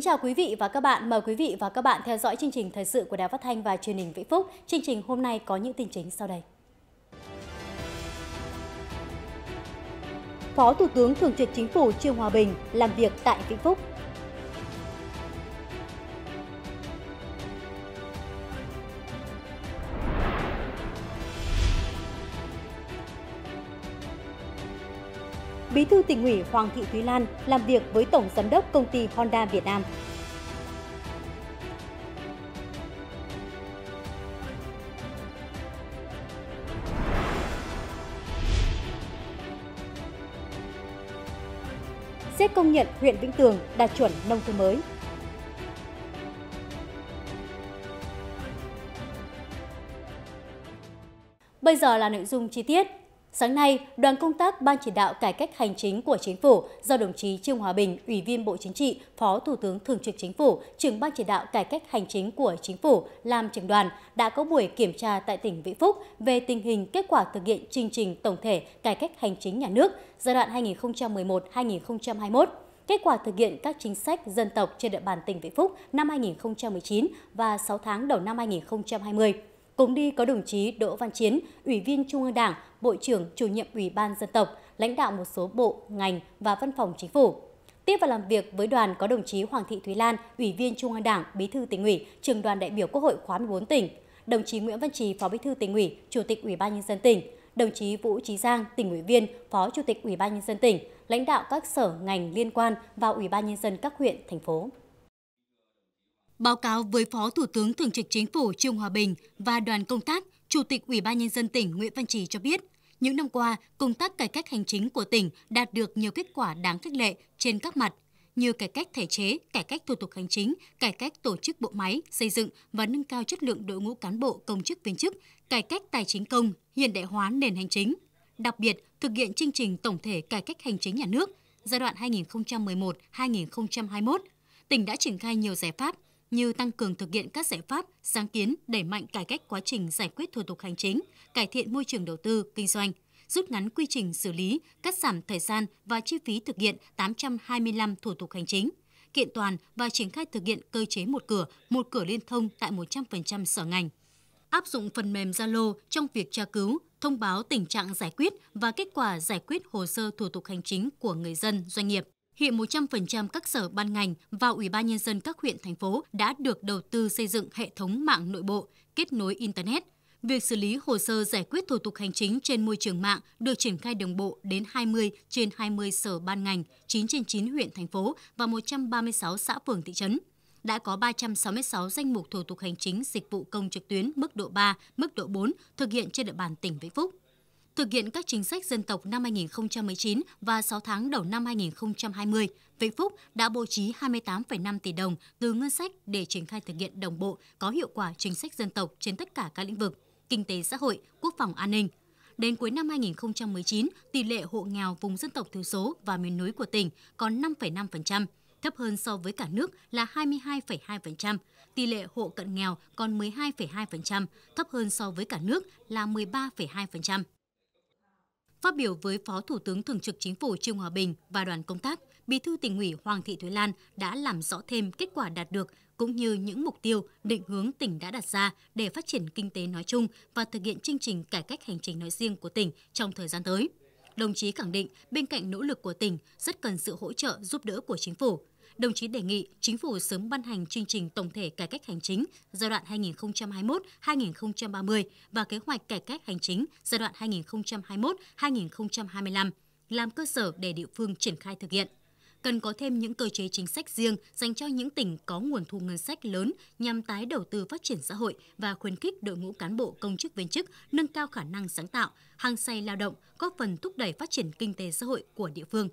Kính chào quý vị và các bạn. Mời quý vị và các bạn theo dõi chương trình thời sự của Đài Phát Thanh và Truyền hình Vĩnh Phúc. Chương trình hôm nay có những tin chính sau đây. Phó Thủ tướng Thường trực Chính phủ Trương Hòa Bình làm việc tại Vĩnh Phúc. Bí thư tỉnh ủy Hoàng Thị Thúy Lan làm việc với Tổng Giám đốc Công ty Honda Việt Nam. Xét công nhận huyện Vĩnh Tường đạt chuẩn nông thôn mới. Bây giờ là nội dung chi tiết. Sáng nay, đoàn công tác Ban chỉ đạo cải cách hành chính của Chính phủ do đồng chí Trương Hòa Bình, Ủy viên Bộ Chính trị, Phó Thủ tướng Thường trực Chính phủ, trưởng Ban chỉ đạo cải cách hành chính của Chính phủ làm trưởng đoàn đã có buổi kiểm tra tại tỉnh Vĩnh Phúc về tình hình kết quả thực hiện chương trình tổng thể cải cách hành chính nhà nước giai đoạn 2011-2021 kết quả thực hiện các chính sách dân tộc trên địa bàn tỉnh Vĩnh Phúc năm 2019 và 6 tháng đầu năm 2020. Cùng đi có đồng chí Đỗ Văn Chiến, Ủy viên Trung ương Đảng, Bộ trưởng Chủ nhiệm Ủy ban Dân tộc, lãnh đạo một số bộ, ngành và văn phòng chính phủ. Tiếp và làm việc với đoàn có đồng chí Hoàng Thị Thúy Lan, Ủy viên Trung ương Đảng, Bí thư tỉnh ủy, trường đoàn đại biểu Quốc hội khóa 14 tỉnh, đồng chí Nguyễn Văn Trì, Phó Bí thư tỉnh ủy, Chủ tịch Ủy ban nhân dân tỉnh, đồng chí Vũ Trí Giang, tỉnh ủy viên, Phó Chủ tịch Ủy ban nhân dân tỉnh, lãnh đạo các sở ngành liên quan và Ủy ban nhân dân các huyện, thành phố báo cáo với Phó Thủ tướng Thường trực Chính phủ Trương Hòa Bình và đoàn công tác, Chủ tịch Ủy ban nhân dân tỉnh Nguyễn Văn Trì cho biết, những năm qua, công tác cải cách hành chính của tỉnh đạt được nhiều kết quả đáng khích lệ trên các mặt như cải cách thể chế, cải cách thủ tục hành chính, cải cách tổ chức bộ máy, xây dựng và nâng cao chất lượng đội ngũ cán bộ công chức viên chức, cải cách tài chính công, hiện đại hóa nền hành chính. Đặc biệt, thực hiện chương trình tổng thể cải cách hành chính nhà nước giai đoạn 2011-2021, tỉnh đã triển khai nhiều giải pháp như tăng cường thực hiện các giải pháp, sáng kiến đẩy mạnh cải cách quá trình giải quyết thủ tục hành chính, cải thiện môi trường đầu tư, kinh doanh, rút ngắn quy trình xử lý, cắt giảm thời gian và chi phí thực hiện 825 thủ tục hành chính, kiện toàn và triển khai thực hiện cơ chế một cửa, một cửa liên thông tại 100% sở ngành. Áp dụng phần mềm Zalo trong việc tra cứu, thông báo tình trạng giải quyết và kết quả giải quyết hồ sơ thủ tục hành chính của người dân, doanh nghiệp. Hiện 100% các sở ban ngành và Ủy ban nhân dân các huyện thành phố đã được đầu tư xây dựng hệ thống mạng nội bộ, kết nối internet. Việc xử lý hồ sơ giải quyết thủ tục hành chính trên môi trường mạng được triển khai đồng bộ đến 20 trên 20 sở ban ngành, 9 trên 9 huyện thành phố và 136 xã phường thị trấn đã có 366 danh mục thủ tục hành chính dịch vụ công trực tuyến mức độ 3, mức độ 4 thực hiện trên địa bàn tỉnh Vĩnh Phúc thực hiện các chính sách dân tộc năm 2019 và 6 tháng đầu năm 2020, Vĩnh Phúc đã bố trí 28,5 tỷ đồng từ ngân sách để triển khai thực hiện đồng bộ có hiệu quả chính sách dân tộc trên tất cả các lĩnh vực, kinh tế xã hội, quốc phòng an ninh. Đến cuối năm 2019, tỷ lệ hộ nghèo vùng dân tộc thiểu số và miền núi của tỉnh còn 5,5%, thấp hơn so với cả nước là 22,2%, tỷ lệ hộ cận nghèo còn 12,2%, thấp hơn so với cả nước là 13,2%. Phát biểu với Phó Thủ tướng Thường trực Chính phủ Trương Hòa Bình và đoàn công tác, Bí thư tỉnh ủy Hoàng Thị Thúy Lan đã làm rõ thêm kết quả đạt được cũng như những mục tiêu, định hướng tỉnh đã đặt ra để phát triển kinh tế nói chung và thực hiện chương trình cải cách hành chính nói riêng của tỉnh trong thời gian tới. Đồng chí khẳng định bên cạnh nỗ lực của tỉnh rất cần sự hỗ trợ giúp đỡ của chính phủ. Đồng chí đề nghị chính phủ sớm ban hành chương trình tổng thể cải cách hành chính giai đoạn 2021-2030 và kế hoạch cải cách hành chính giai đoạn 2021-2025 làm cơ sở để địa phương triển khai thực hiện cần có thêm những cơ chế chính sách riêng dành cho những tỉnh có nguồn thu ngân sách lớn nhằm tái đầu tư phát triển xã hội và khuyến khích đội ngũ cán bộ công chức viên chức nâng cao khả năng sáng tạo, hàng say lao động, góp phần thúc đẩy phát triển kinh tế xã hội của địa phương.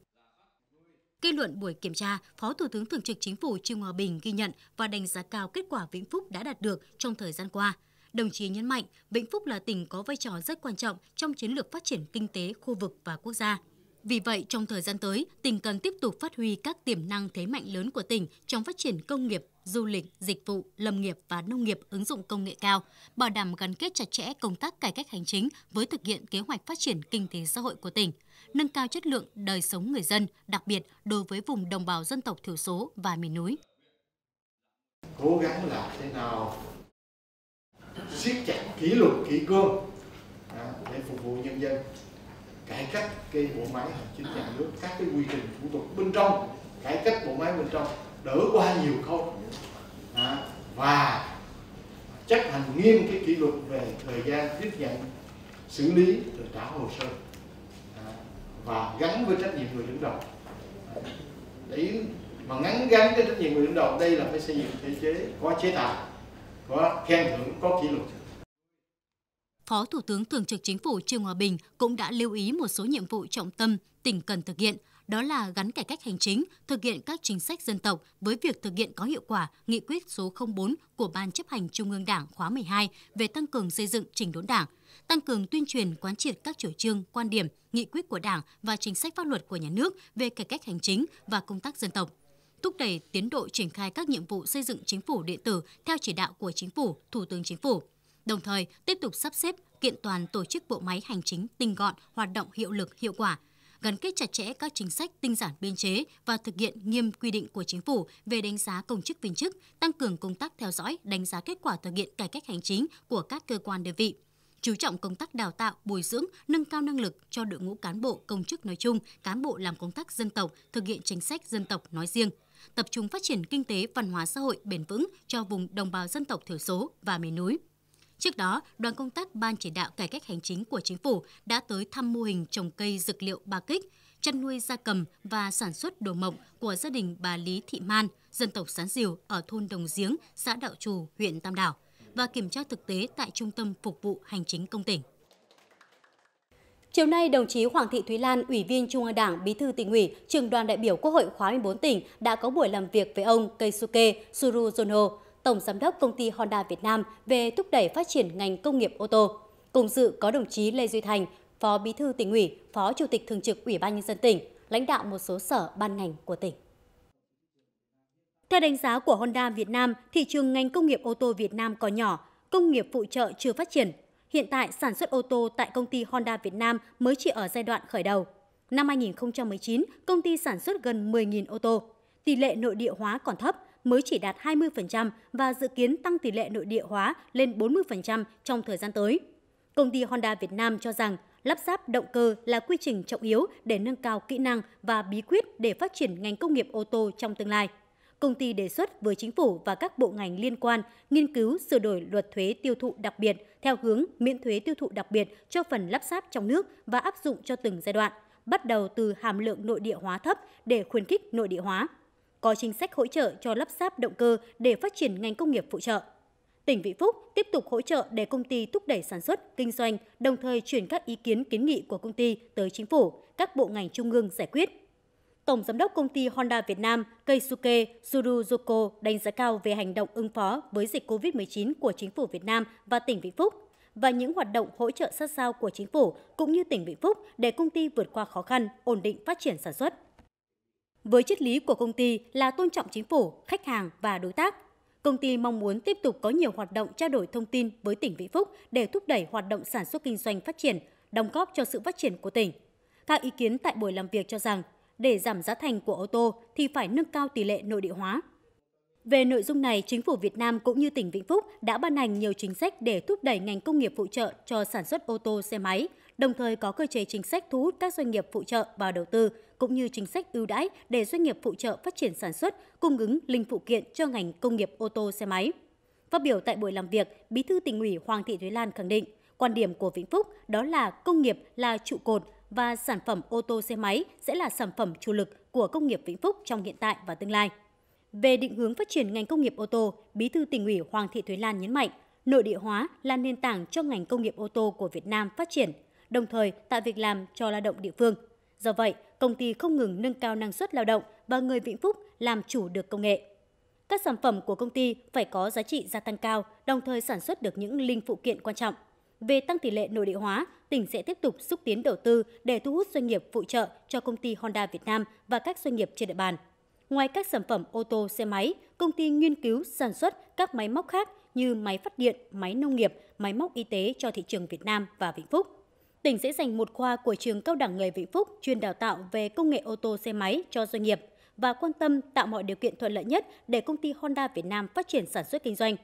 Kết luận buổi kiểm tra, Phó Thủ tướng Thường trực Chính phủ Trương Hòa Bình ghi nhận và đánh giá cao kết quả Vĩnh Phúc đã đạt được trong thời gian qua. Đồng chí nhấn mạnh, Vĩnh Phúc là tỉnh có vai trò rất quan trọng trong chiến lược phát triển kinh tế khu vực và quốc gia. Vì vậy, trong thời gian tới, tỉnh cần tiếp tục phát huy các tiềm năng thế mạnh lớn của tỉnh trong phát triển công nghiệp, du lịch, dịch vụ, lâm nghiệp và nông nghiệp ứng dụng công nghệ cao, bảo đảm gắn kết chặt chẽ công tác cải cách hành chính với thực hiện kế hoạch phát triển kinh tế xã hội của tỉnh, nâng cao chất lượng đời sống người dân, đặc biệt đối với vùng đồng bào dân tộc thiểu số và miền núi. Cố gắng làm thế nào siết chặt kỷ luật kỷ cương à, để phục vụ nhân dân cải cách cái bộ máy hành chính nhà nước các cái quy trình thủ tục bên trong cải cách bộ máy bên trong đỡ qua nhiều khâu à, và chấp hành nghiêm cái kỷ luật về thời gian tiếp nhận xử lý rồi trả hồ sơ à, và gắn với trách nhiệm người đứng đầu để mà ngắn gắn cái trách nhiệm người đứng đầu đây là phải xây dựng thể chế có chế tài có khen thưởng có kỷ luật Phó Thủ tướng Thường trực Chính phủ Trương Hòa Bình cũng đã lưu ý một số nhiệm vụ trọng tâm tỉnh cần thực hiện, đó là gắn cải cách hành chính, thực hiện các chính sách dân tộc với việc thực hiện có hiệu quả nghị quyết số 04 của Ban chấp hành Trung ương Đảng khóa 12 về tăng cường xây dựng chỉnh đốn Đảng, tăng cường tuyên truyền quán triệt các chủ trương, quan điểm, nghị quyết của Đảng và chính sách pháp luật của nhà nước về cải cách hành chính và công tác dân tộc thúc đẩy tiến độ triển khai các nhiệm vụ xây dựng chính phủ điện tử theo chỉ đạo của chính phủ, thủ tướng chính phủ đồng thời tiếp tục sắp xếp kiện toàn tổ chức bộ máy hành chính tinh gọn, hoạt động hiệu lực, hiệu quả, gắn kết chặt chẽ các chính sách tinh giản biên chế và thực hiện nghiêm quy định của chính phủ về đánh giá công chức viên chức, tăng cường công tác theo dõi, đánh giá kết quả thực hiện cải cách hành chính của các cơ quan đơn vị chú trọng công tác đào tạo, bồi dưỡng, nâng cao năng lực cho đội ngũ cán bộ công chức nói chung, cán bộ làm công tác dân tộc, thực hiện chính sách dân tộc nói riêng, tập trung phát triển kinh tế văn hóa xã hội bền vững cho vùng đồng bào dân tộc thiểu số và miền núi. Trước đó, đoàn công tác Ban chỉ đạo cải cách hành chính của chính phủ đã tới thăm mô hình trồng cây dược liệu ba kích, chăn nuôi gia cầm và sản xuất đồ mộng của gia đình bà Lý Thị Man, dân tộc Sán Diều ở thôn Đồng Giếng, xã Đạo Trù, huyện Tam Đảo và kiểm tra thực tế tại Trung tâm Phục vụ Hành chính Công tỉnh. Chiều nay, đồng chí Hoàng Thị Thúy Lan, Ủy viên Trung ương Đảng, Bí thư tỉnh ủy, trường đoàn đại biểu Quốc hội khóa 14 tỉnh đã có buổi làm việc với ông Keisuke Suruzono, Tổng Giám đốc Công ty Honda Việt Nam về thúc đẩy phát triển ngành công nghiệp ô tô. Cùng dự có đồng chí Lê Duy Thành, Phó Bí thư tỉnh ủy, Phó Chủ tịch Thường trực Ủy ban Nhân dân tỉnh, lãnh đạo một số sở ban ngành của tỉnh. Theo đánh giá của Honda Việt Nam, thị trường ngành công nghiệp ô tô Việt Nam còn nhỏ, công nghiệp phụ trợ chưa phát triển. Hiện tại, sản xuất ô tô tại công ty Honda Việt Nam mới chỉ ở giai đoạn khởi đầu. Năm 2019, công ty sản xuất gần 10.000 ô tô. Tỷ lệ nội địa hóa còn thấp, mới chỉ đạt 20% và dự kiến tăng tỷ lệ nội địa hóa lên 40% trong thời gian tới. Công ty Honda Việt Nam cho rằng lắp ráp động cơ là quy trình trọng yếu để nâng cao kỹ năng và bí quyết để phát triển ngành công nghiệp ô tô trong tương lai. Công ty đề xuất với chính phủ và các bộ ngành liên quan nghiên cứu sửa đổi luật thuế tiêu thụ đặc biệt theo hướng miễn thuế tiêu thụ đặc biệt cho phần lắp ráp trong nước và áp dụng cho từng giai đoạn, bắt đầu từ hàm lượng nội địa hóa thấp để khuyến khích nội địa hóa có chính sách hỗ trợ cho lắp ráp động cơ để phát triển ngành công nghiệp phụ trợ. Tỉnh Vĩnh Phúc tiếp tục hỗ trợ để công ty thúc đẩy sản xuất, kinh doanh, đồng thời chuyển các ý kiến kiến nghị của công ty tới chính phủ, các bộ ngành trung ương giải quyết. Tổng giám đốc công ty Honda Việt Nam Keisuke Suruzoko đánh giá cao về hành động ứng phó với dịch COVID-19 của chính phủ Việt Nam và tỉnh Vĩnh Phúc và những hoạt động hỗ trợ sát sao của chính phủ cũng như tỉnh Vĩnh Phúc để công ty vượt qua khó khăn, ổn định phát triển sản xuất. Với triết lý của công ty là tôn trọng chính phủ, khách hàng và đối tác. Công ty mong muốn tiếp tục có nhiều hoạt động trao đổi thông tin với tỉnh Vĩnh Phúc để thúc đẩy hoạt động sản xuất kinh doanh phát triển, đóng góp cho sự phát triển của tỉnh. Các ý kiến tại buổi làm việc cho rằng, để giảm giá thành của ô tô thì phải nâng cao tỷ lệ nội địa hóa. Về nội dung này, chính phủ Việt Nam cũng như tỉnh Vĩnh Phúc đã ban hành nhiều chính sách để thúc đẩy ngành công nghiệp phụ trợ cho sản xuất ô tô xe máy, đồng thời có cơ chế chính sách thu hút các doanh nghiệp phụ trợ vào đầu tư cũng như chính sách ưu đãi để doanh nghiệp phụ trợ phát triển sản xuất, cung ứng linh phụ kiện cho ngành công nghiệp ô tô xe máy. Phát biểu tại buổi làm việc, Bí thư tỉnh ủy Hoàng Thị Thúy Lan khẳng định, quan điểm của Vĩnh Phúc đó là công nghiệp là trụ cột và sản phẩm ô tô xe máy sẽ là sản phẩm chủ lực của công nghiệp Vĩnh Phúc trong hiện tại và tương lai. Về định hướng phát triển ngành công nghiệp ô tô, Bí thư tỉnh ủy Hoàng Thị Thúy Lan nhấn mạnh, nội địa hóa là nền tảng cho ngành công nghiệp ô tô của Việt Nam phát triển, đồng thời tạo việc làm cho lao động địa phương. Do vậy, công ty không ngừng nâng cao năng suất lao động và người Vĩnh Phúc làm chủ được công nghệ. Các sản phẩm của công ty phải có giá trị gia tăng cao, đồng thời sản xuất được những linh phụ kiện quan trọng. Về tăng tỷ lệ nội địa hóa, tỉnh sẽ tiếp tục xúc tiến đầu tư để thu hút doanh nghiệp phụ trợ cho công ty Honda Việt Nam và các doanh nghiệp trên địa bàn. Ngoài các sản phẩm ô tô, xe máy, công ty nghiên cứu sản xuất các máy móc khác như máy phát điện, máy nông nghiệp, máy móc y tế cho thị trường Việt Nam và Vĩnh Phúc tỉnh sẽ dành một khoa của trường cao đẳng nghề Vĩnh Phúc chuyên đào tạo về công nghệ ô tô xe máy cho doanh nghiệp và quan tâm tạo mọi điều kiện thuận lợi nhất để công ty Honda Việt Nam phát triển sản xuất kinh doanh.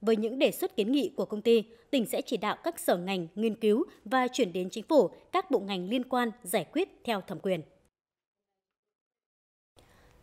Với những đề xuất kiến nghị của công ty, tỉnh sẽ chỉ đạo các sở ngành nghiên cứu và chuyển đến chính phủ các bộ ngành liên quan giải quyết theo thẩm quyền.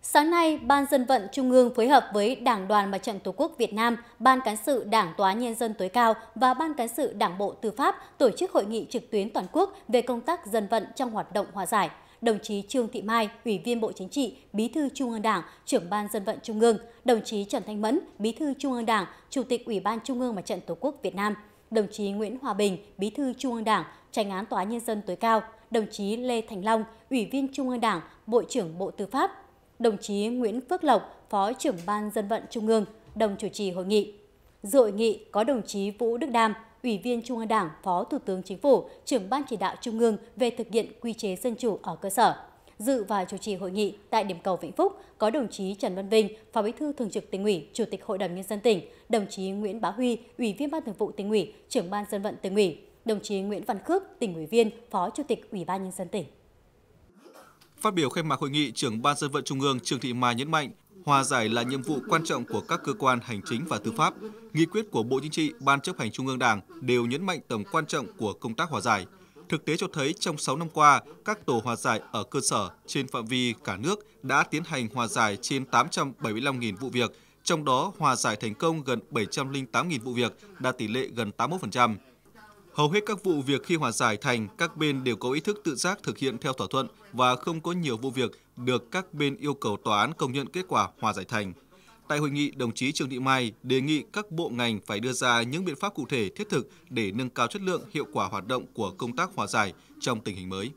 Sáng nay, Ban Dân vận Trung ương phối hợp với Đảng đoàn Mặt trận Tổ quốc Việt Nam, Ban Cán sự Đảng Tòa Nhân dân tối cao và Ban Cán sự Đảng Bộ Tư pháp tổ chức hội nghị trực tuyến toàn quốc về công tác dân vận trong hoạt động hòa giải. Đồng chí Trương Thị Mai, Ủy viên Bộ Chính trị, Bí thư Trung ương Đảng, trưởng Ban Dân vận Trung ương, đồng chí Trần Thanh Mẫn, Bí thư Trung ương Đảng, Chủ tịch Ủy ban Trung ương Mặt trận Tổ quốc Việt Nam, đồng chí Nguyễn Hòa Bình, Bí thư Trung ương Đảng, tranh án Tòa Nhân dân tối cao, đồng chí Lê Thành Long, Ủy viên Trung ương Đảng, Bộ trưởng Bộ Tư pháp, đồng chí Nguyễn Phước Lộc, Phó trưởng Ban Dân vận Trung ương, đồng chủ trì hội nghị. Dự hội nghị có đồng chí Vũ Đức Đam, Ủy viên Trung ương Đảng, Phó Thủ tướng Chính phủ, trưởng Ban chỉ đạo Trung ương về thực hiện quy chế dân chủ ở cơ sở. Dự và chủ trì hội nghị tại điểm cầu Vĩnh Phúc có đồng chí Trần Văn Vinh, Phó Bí thư Thường trực Tỉnh ủy, Chủ tịch Hội đồng nhân dân tỉnh, đồng chí Nguyễn Bá Huy, Ủy viên Ban Thường vụ Tỉnh ủy, trưởng Ban dân vận Tỉnh ủy, đồng chí Nguyễn Văn Khước, Tỉnh ủy viên, Phó Chủ tịch Ủy ban nhân dân tỉnh. Phát biểu khai mạc hội nghị, trưởng Ban dân vận Trung ương Trương Thị Mai nhấn mạnh, hòa giải là nhiệm vụ quan trọng của các cơ quan hành chính và tư pháp. Nghị quyết của Bộ Chính trị, Ban chấp hành Trung ương Đảng đều nhấn mạnh tầm quan trọng của công tác hòa giải. Thực tế cho thấy trong 6 năm qua, các tổ hòa giải ở cơ sở trên phạm vi cả nước đã tiến hành hòa giải trên 875.000 vụ việc, trong đó hòa giải thành công gần 708.000 vụ việc, đạt tỷ lệ gần 81%. Hầu hết các vụ việc khi hòa giải thành, các bên đều có ý thức tự giác thực hiện theo thỏa thuận và không có nhiều vụ việc được các bên yêu cầu tòa án công nhận kết quả hòa giải thành. Tại hội nghị, đồng chí Trương Thị Mai đề nghị các bộ ngành phải đưa ra những biện pháp cụ thể thiết thực để nâng cao chất lượng, hiệu quả hoạt động của công tác hòa giải trong tình hình mới.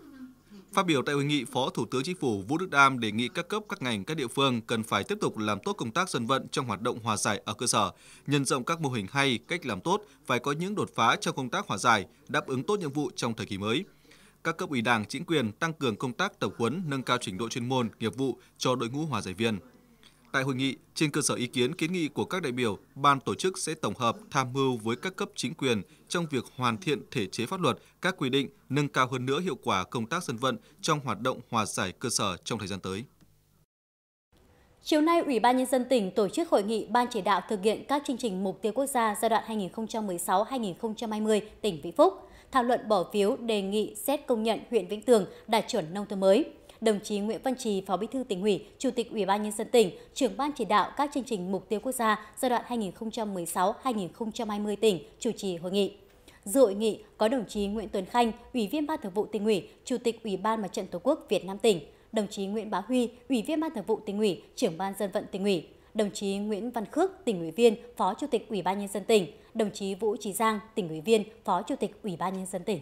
Phát biểu tại hội nghị, Phó Thủ tướng Chính phủ Vũ Đức Đam đề nghị các cấp, các ngành, các địa phương cần phải tiếp tục làm tốt công tác dân vận trong hoạt động hòa giải ở cơ sở, nhân rộng các mô hình hay, cách làm tốt, phải có những đột phá trong công tác hòa giải, đáp ứng tốt nhiệm vụ trong thời kỳ mới. Các cấp ủy Đảng, chính quyền tăng cường công tác tập huấn, nâng cao trình độ chuyên môn, nghiệp vụ cho đội ngũ hòa giải viên. Tại hội nghị, trên cơ sở ý kiến kiến nghị của các đại biểu, ban tổ chức sẽ tổng hợp tham mưu với các cấp chính quyền trong việc hoàn thiện thể chế pháp luật, các quy định, nâng cao hơn nữa hiệu quả công tác dân vận trong hoạt động hòa giải cơ sở trong thời gian tới. Chiều nay, Ủy ban Nhân dân tỉnh tổ chức hội nghị Ban chỉ đạo thực hiện các chương trình mục tiêu quốc gia giai đoạn 2016-2020 tỉnh Vĩnh Phúc, thảo luận bỏ phiếu đề nghị xét công nhận huyện Vĩnh Tường đạt chuẩn nông thôn mới đồng chí Nguyễn Văn Trì, Phó Bí thư tỉnh ủy, Chủ tịch Ủy ban nhân dân tỉnh, trưởng ban chỉ đạo các chương trình mục tiêu quốc gia giai đoạn 2016-2020 tỉnh chủ trì hội nghị. Dự hội nghị có đồng chí Nguyễn Tuấn Khanh, Ủy viên Ban Thường vụ tỉnh ủy, Chủ tịch Ủy ban Mặt trận Tổ quốc Việt Nam tỉnh, đồng chí Nguyễn Bá Huy, Ủy viên Ban Thường vụ tỉnh ủy, trưởng ban dân vận tỉnh ủy, đồng chí Nguyễn Văn Khước, tỉnh ủy viên, Phó Chủ tịch Ủy ban nhân dân tỉnh, đồng chí Vũ Trí Giang, tỉnh ủy viên, Phó Chủ tịch Ủy ban nhân dân tỉnh.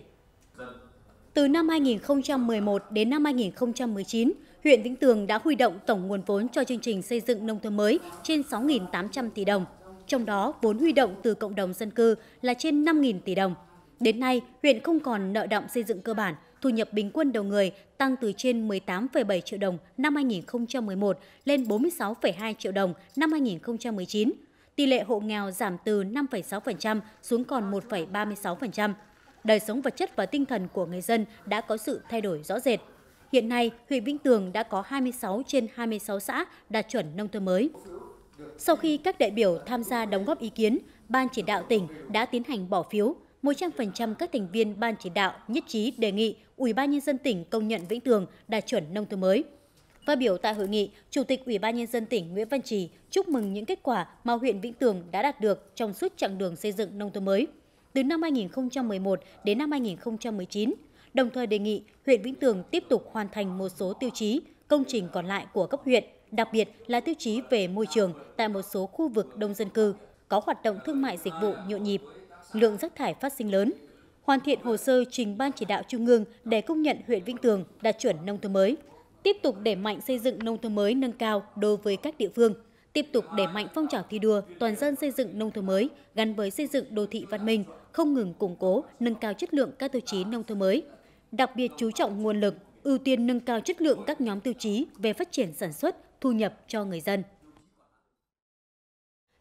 Từ năm 2011 đến năm 2019, huyện Vĩnh Tường đã huy động tổng nguồn vốn cho chương trình xây dựng nông thôn mới trên 6.800 tỷ đồng. Trong đó, vốn huy động từ cộng đồng dân cư là trên 5.000 tỷ đồng. Đến nay, huyện không còn nợ động xây dựng cơ bản, thu nhập bình quân đầu người tăng từ trên 18,7 triệu đồng năm 2011 lên 46,2 triệu đồng năm 2019. Tỷ lệ hộ nghèo giảm từ 5,6% xuống còn 1,36% đời sống vật chất và tinh thần của người dân đã có sự thay đổi rõ rệt. Hiện nay, huyện Vĩnh Tường đã có 26 trên 26 xã đạt chuẩn nông thôn mới. Sau khi các đại biểu tham gia đóng góp ý kiến, Ban chỉ đạo tỉnh đã tiến hành bỏ phiếu. 100% các thành viên Ban chỉ đạo nhất trí đề nghị Ủy ban nhân dân tỉnh công nhận Vĩnh Tường đạt chuẩn nông thôn mới. Phát biểu tại hội nghị, Chủ tịch Ủy ban nhân dân tỉnh Nguyễn Văn Trì chúc mừng những kết quả mà huyện Vĩnh Tường đã đạt được trong suốt chặng đường xây dựng nông thôn mới từ năm 2011 đến năm 2019, đồng thời đề nghị huyện Vĩnh Tường tiếp tục hoàn thành một số tiêu chí, công trình còn lại của cấp huyện, đặc biệt là tiêu chí về môi trường tại một số khu vực đông dân cư có hoạt động thương mại dịch vụ nhộn nhịp, lượng rác thải phát sinh lớn, hoàn thiện hồ sơ trình Ban chỉ đạo Trung ương để công nhận huyện Vĩnh Tường đạt chuẩn nông thôn mới, tiếp tục đẩy mạnh xây dựng nông thôn mới nâng cao đối với các địa phương, tiếp tục đẩy mạnh phong trào thi đua toàn dân xây dựng nông thôn mới gắn với xây dựng đô thị văn minh, không ngừng củng cố, nâng cao chất lượng các tiêu chí nông thôn mới, đặc biệt chú trọng nguồn lực, ưu tiên nâng cao chất lượng các nhóm tiêu chí về phát triển sản xuất, thu nhập cho người dân.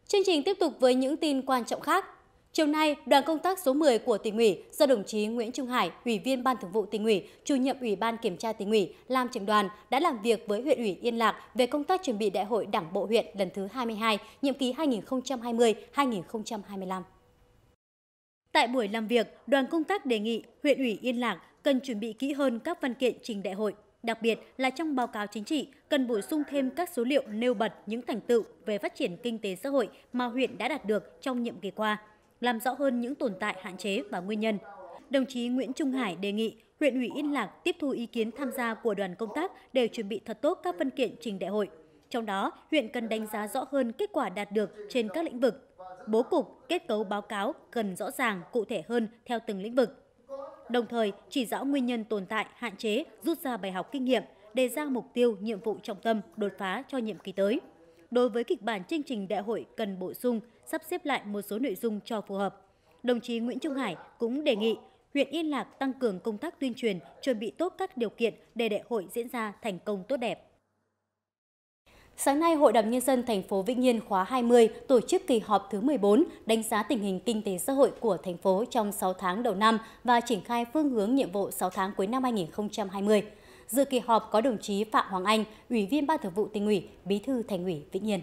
Chương trình tiếp tục với những tin quan trọng khác. Chiều nay, đoàn công tác số 10 của tỉnh ủy do đồng chí Nguyễn Trung Hải, Ủy viên Ban Thường vụ tỉnh ủy, Chủ nhiệm Ủy ban Kiểm tra tỉnh ủy làm trưởng đoàn đã làm việc với huyện ủy Yên Lạc về công tác chuẩn bị Đại hội Đảng bộ huyện lần thứ 22, nhiệm kỳ 2020-2025. Tại buổi làm việc, đoàn công tác đề nghị huyện ủy Yên Lạc cần chuẩn bị kỹ hơn các văn kiện trình đại hội, đặc biệt là trong báo cáo chính trị cần bổ sung thêm các số liệu nêu bật những thành tựu về phát triển kinh tế xã hội mà huyện đã đạt được trong nhiệm kỳ qua, làm rõ hơn những tồn tại hạn chế và nguyên nhân. Đồng chí Nguyễn Trung Hải đề nghị huyện ủy Yên Lạc tiếp thu ý kiến tham gia của đoàn công tác để chuẩn bị thật tốt các văn kiện trình đại hội. Trong đó, huyện cần đánh giá rõ hơn kết quả đạt được trên các lĩnh vực bố cục, kết cấu báo cáo cần rõ ràng, cụ thể hơn theo từng lĩnh vực. Đồng thời, chỉ rõ nguyên nhân tồn tại, hạn chế, rút ra bài học kinh nghiệm, đề ra mục tiêu, nhiệm vụ trọng tâm, đột phá cho nhiệm kỳ tới. Đối với kịch bản chương trình đại hội cần bổ sung, sắp xếp lại một số nội dung cho phù hợp. Đồng chí Nguyễn Trung Hải cũng đề nghị huyện Yên Lạc tăng cường công tác tuyên truyền, chuẩn bị tốt các điều kiện để đại hội diễn ra thành công tốt đẹp. Sáng nay, Hội đồng Nhân dân thành phố Vĩnh Yên khóa 20 tổ chức kỳ họp thứ 14 đánh giá tình hình kinh tế xã hội của thành phố trong 6 tháng đầu năm và triển khai phương hướng nhiệm vụ 6 tháng cuối năm 2020. Dự kỳ họp có đồng chí Phạm Hoàng Anh, Ủy viên Ban Thường vụ tỉnh ủy, Bí thư Thành ủy Vĩnh Yên.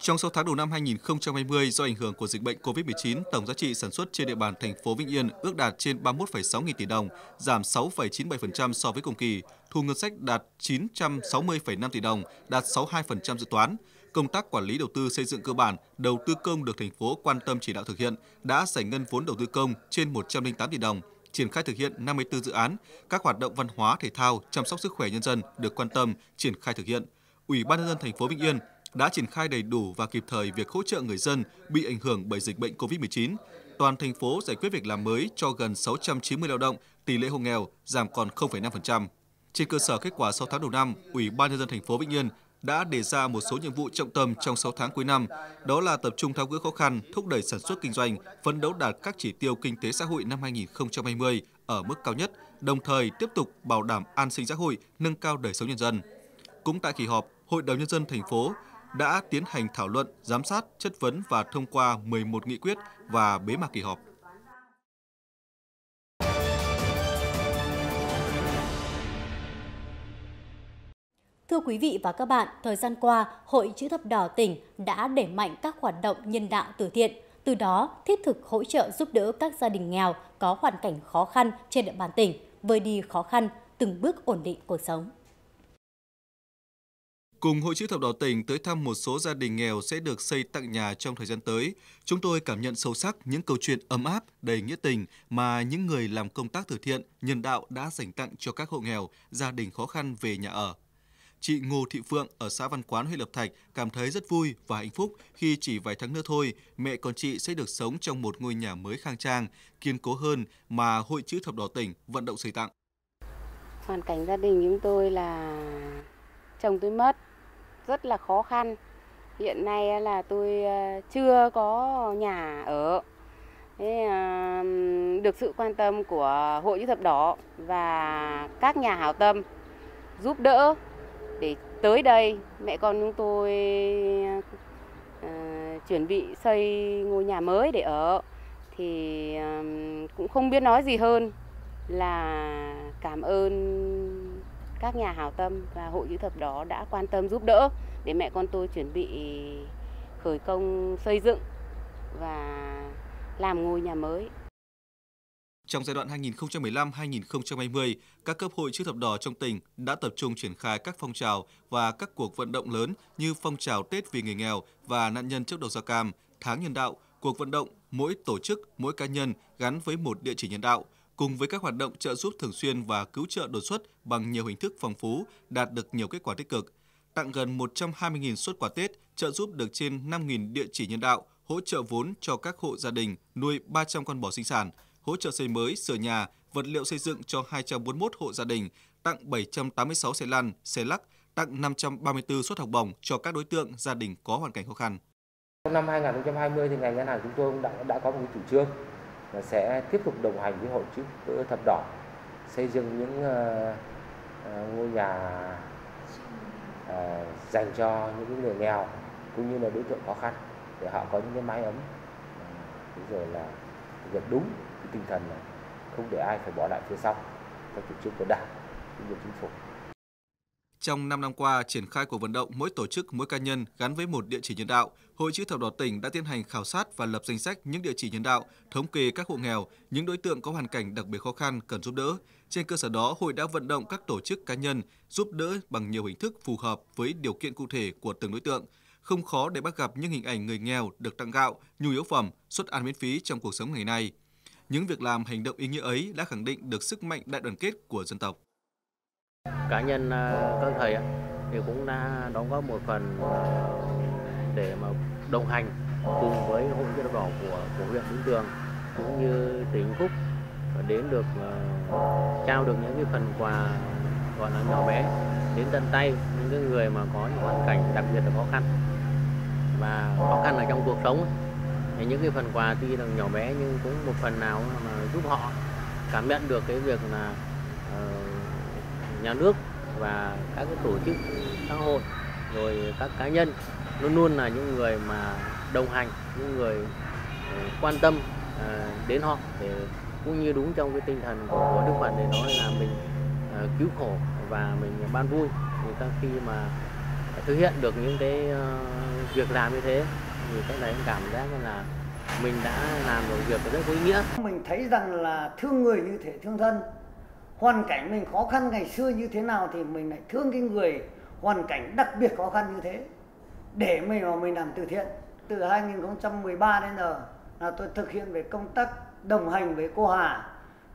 Trong 6 tháng đầu năm 2020, do ảnh hưởng của dịch bệnh COVID-19, tổng giá trị sản xuất trên địa bàn thành phố Vĩnh Yên ước đạt trên 31,6 nghìn tỷ đồng, giảm 6,97% so với cùng kỳ. Thu ngân sách đạt 960,5 tỷ đồng, đạt 62% dự toán. Công tác quản lý đầu tư xây dựng cơ bản, đầu tư công được thành phố quan tâm chỉ đạo thực hiện, đã giải ngân vốn đầu tư công trên 108 tỷ đồng, triển khai thực hiện 54 dự án, các hoạt động văn hóa, thể thao, chăm sóc sức khỏe nhân dân được quan tâm, triển khai thực hiện. Ủy ban nhân dân thành phố Vĩnh Yên đã triển khai đầy đủ và kịp thời việc hỗ trợ người dân bị ảnh hưởng bởi dịch bệnh COVID-19. Toàn thành phố giải quyết việc làm mới cho gần 690 lao động, tỷ lệ hộ nghèo giảm còn 0,5%. Trên cơ sở kết quả 6 tháng đầu năm, Ủy ban nhân dân thành phố Vĩnh Yên đã đề ra một số nhiệm vụ trọng tâm trong 6 tháng cuối năm, đó là tập trung tháo gỡ khó khăn, thúc đẩy sản xuất kinh doanh, phấn đấu đạt các chỉ tiêu kinh tế xã hội năm 2020 ở mức cao nhất, đồng thời tiếp tục bảo đảm an sinh xã hội, nâng cao đời sống nhân dân. Cũng tại kỳ họp, Hội đồng nhân dân thành phố đã tiến hành thảo luận, giám sát, chất vấn và thông qua 11 nghị quyết và bế mạc kỳ họp. Thưa quý vị và các bạn, thời gian qua, Hội Chữ Thập Đỏ tỉnh đã đẩy mạnh các hoạt động nhân đạo từ thiện, từ đó thiết thực hỗ trợ giúp đỡ các gia đình nghèo có hoàn cảnh khó khăn trên địa bàn tỉnh, vơi đi khó khăn, từng bước ổn định cuộc sống. Cùng Hội chữ thập đỏ tỉnh tới thăm một số gia đình nghèo sẽ được xây tặng nhà trong thời gian tới, chúng tôi cảm nhận sâu sắc những câu chuyện ấm áp, đầy nghĩa tình mà những người làm công tác từ thiện, nhân đạo đã dành tặng cho các hộ nghèo, gia đình khó khăn về nhà ở. Chị Ngô Thị Phượng ở xã Văn Quán, huyện Lập Thạch cảm thấy rất vui và hạnh phúc khi chỉ vài tháng nữa thôi, mẹ con chị sẽ được sống trong một ngôi nhà mới khang trang, kiên cố hơn mà Hội chữ thập đỏ tỉnh vận động xây tặng. Hoàn cảnh gia đình chúng tôi là chồng tôi mất rất là khó khăn hiện nay là tôi ờ, chưa có nhà ở Thế, ờ, được sự quan tâm của hội chữ thập đỏ và các nhà hảo tâm giúp đỡ để tới đây mẹ con chúng tôi ờ, chuẩn bị xây ngôi nhà mới để ở thì cũng không biết nói gì hơn là cảm ơn các nhà hảo tâm và hội chữ thập đỏ đã quan tâm giúp đỡ để mẹ con tôi chuẩn bị khởi công xây dựng và làm ngôi nhà mới. Trong giai đoạn 2015-2020, các cấp hội chữ thập đỏ trong tỉnh đã tập trung triển khai các phong trào và các cuộc vận động lớn như phong trào Tết vì người nghèo và nạn nhân chất độc da cam, tháng nhân đạo, cuộc vận động mỗi tổ chức, mỗi cá nhân gắn với một địa chỉ nhân đạo – cùng với các hoạt động trợ giúp thường xuyên và cứu trợ đột xuất bằng nhiều hình thức phong phú, đạt được nhiều kết quả tích cực. Tặng gần 120.000 suất quà Tết, trợ giúp được trên 5.000 địa chỉ nhân đạo, hỗ trợ vốn cho các hộ gia đình nuôi 300 con bò sinh sản, hỗ trợ xây mới, sửa nhà, vật liệu xây dựng cho 241 hộ gia đình, tặng 786 xe lăn, xe lắc, tặng 534 suất học bổng cho các đối tượng gia đình có hoàn cảnh khó khăn. Trong năm 2020 thì ngành ngân hàng chúng tôi cũng đã, đã có một chủ trương là sẽ tiếp tục đồng hành với hội chữ thập đỏ xây dựng những ờ, ờ, ngôi nhà ờ, dành cho những người nghèo cũng như là đối tượng khó khăn để họ có những cái mái ấm rồi là thực đúng cái tinh thần là không để ai phải bỏ lại phía sau theo chủ trương của đảng cũng như chính phủ trong 5 năm qua, triển khai cuộc vận động mỗi tổ chức, mỗi cá nhân gắn với một địa chỉ nhân đạo, Hội chữ thập đỏ tỉnh đã tiến hành khảo sát và lập danh sách những địa chỉ nhân đạo, thống kê các hộ nghèo, những đối tượng có hoàn cảnh đặc biệt khó khăn cần giúp đỡ. Trên cơ sở đó, hội đã vận động các tổ chức cá nhân giúp đỡ bằng nhiều hình thức phù hợp với điều kiện cụ thể của từng đối tượng. Không khó để bắt gặp những hình ảnh người nghèo được tặng gạo, nhu yếu phẩm, suất ăn miễn phí trong cuộc sống ngày nay. Những việc làm hành động ý nghĩa ấy đã khẳng định được sức mạnh đại đoàn kết của dân tộc cá nhân à, các thầy thì cũng đã đóng góp một phần à, để mà đồng hành cùng với hội chữ thập đỏ của của huyện Vĩnh Tường cũng như tỉnh Phúc đến được à, trao được những cái phần quà gọi là nhỏ bé đến tận tay những cái người mà có những hoàn cảnh đặc biệt là khó khăn và khó khăn ở trong cuộc sống thì những cái phần quà tuy là nhỏ bé nhưng cũng một phần nào mà giúp họ cảm nhận được cái việc là uh, nhà nước và các cái tổ chức xã hội rồi các cá nhân luôn luôn là những người mà đồng hành những người ờ, quan tâm ờ, đến họ để cũng như đúng trong cái tinh thần của Đức Phật để nói là mình ờ, cứu khổ và mình ban vui người ta khi mà thực hiện được những cái việc làm như thế thì cái này em cảm giác là mình đã làm được việc rất có ý nghĩa mình thấy rằng là thương người như thể thương thân hoàn cảnh mình khó khăn ngày xưa như thế nào thì mình lại thương cái người hoàn cảnh đặc biệt khó khăn như thế để mình mà mình làm từ thiện từ 2013 đến giờ là tôi thực hiện về công tác đồng hành với cô Hà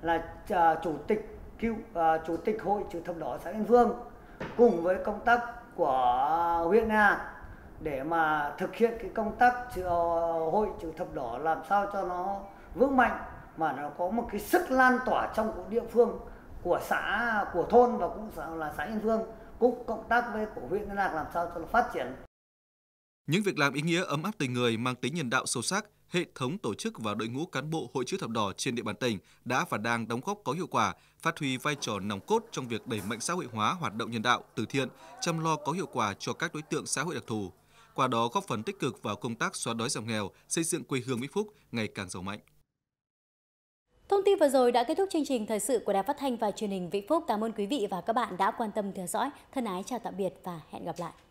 là à, chủ tịch cựu à, chủ tịch hội chữ thập đỏ xã Yên Phương cùng với công tác của huyện Nga để mà thực hiện cái công tác chữ, ờ, hội chữ thập đỏ làm sao cho nó vững mạnh mà nó có một cái sức lan tỏa trong địa phương của xã của thôn và cũng là xã Yên Vương cũng cộng tác với của huyện Yên Lạc làm sao cho nó phát triển. Những việc làm ý nghĩa ấm áp tình người mang tính nhân đạo sâu sắc, hệ thống tổ chức và đội ngũ cán bộ Hội chữ thập đỏ trên địa bàn tỉnh đã và đang đóng góp có hiệu quả, phát huy vai trò nòng cốt trong việc đẩy mạnh xã hội hóa hoạt động nhân đạo, từ thiện, chăm lo có hiệu quả cho các đối tượng xã hội đặc thù. Qua đó góp phần tích cực vào công tác xóa đói giảm nghèo, xây dựng quê hương mỹ Phúc ngày càng giàu mạnh. Thông tin vừa rồi đã kết thúc chương trình thời sự của Đài Phát thanh và Truyền hình Vĩnh Phúc. Cảm ơn quý vị và các bạn đã quan tâm theo dõi. Thân ái chào tạm biệt và hẹn gặp lại.